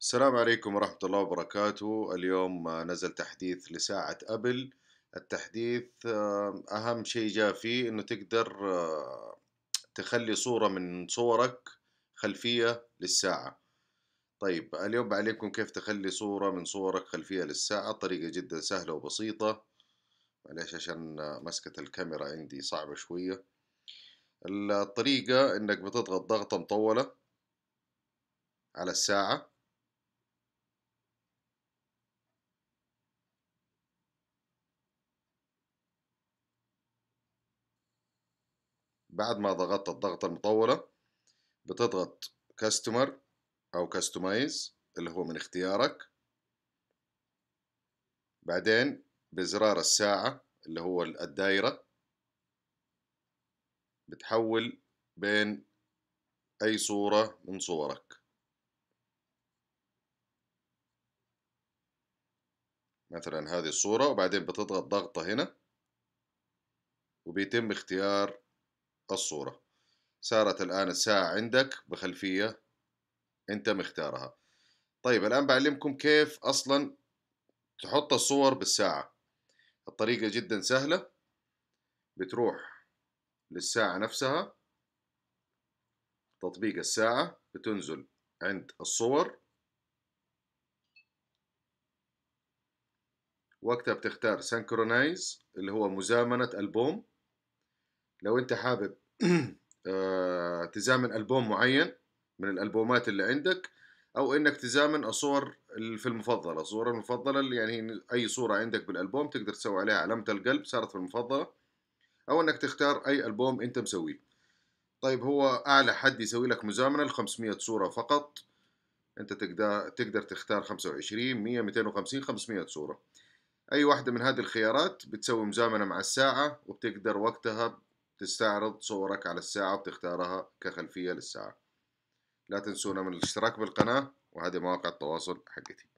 السلام عليكم ورحمة الله وبركاته اليوم نزل تحديث لساعة أبل التحديث آه، أهم شيء جاء فيه أنه تقدر آه، تخلي صورة من صورك خلفية للساعة طيب اليوم عليكم كيف تخلي صورة من صورك خلفية للساعة طريقة جدا سهلة وبسيطة معلش عشان مسكة الكاميرا عندي صعبة شوية الطريقة انك بتضغط ضغطة مطولة على الساعة بعد ما ضغطت الضغطة المطولة بتضغط كاستمر أو كاستمايز اللي هو من اختيارك بعدين بزرار الساعة اللي هو الدايرة بتحول بين أي صورة من صورك مثلا هذه الصورة وبعدين بتضغط ضغطة هنا وبيتم اختيار الصورة صارت الآن الساعة عندك بخلفية أنت مختارها طيب الآن بعلمكم كيف أصلا تحط الصور بالساعة الطريقة جدا سهلة بتروح للساعة نفسها تطبيق الساعة بتنزل عند الصور وقتها بتختار سنكرونايز اللي هو مزامنة ألبوم لو انت حابب آه، تزامن البوم معين من الالبومات اللي عندك او انك تزامن الصور في المفضله الصوره المفضله اللي يعني اي صوره عندك بالالبوم تقدر تسوي عليها علامه القلب صارت في المفضله او انك تختار اي البوم انت مسويه طيب هو اعلى حد يسوي لك مزامنه ل 500 صوره فقط انت تقدر تقدر تختار 25 100 250 500 صوره اي واحده من هذه الخيارات بتسوي مزامنه مع الساعه وبتقدر وقتها تستعرض صورك على الساعة وتختارها كخلفية للساعة لا تنسونا من الاشتراك بالقناة وهذه مواقع التواصل حقتي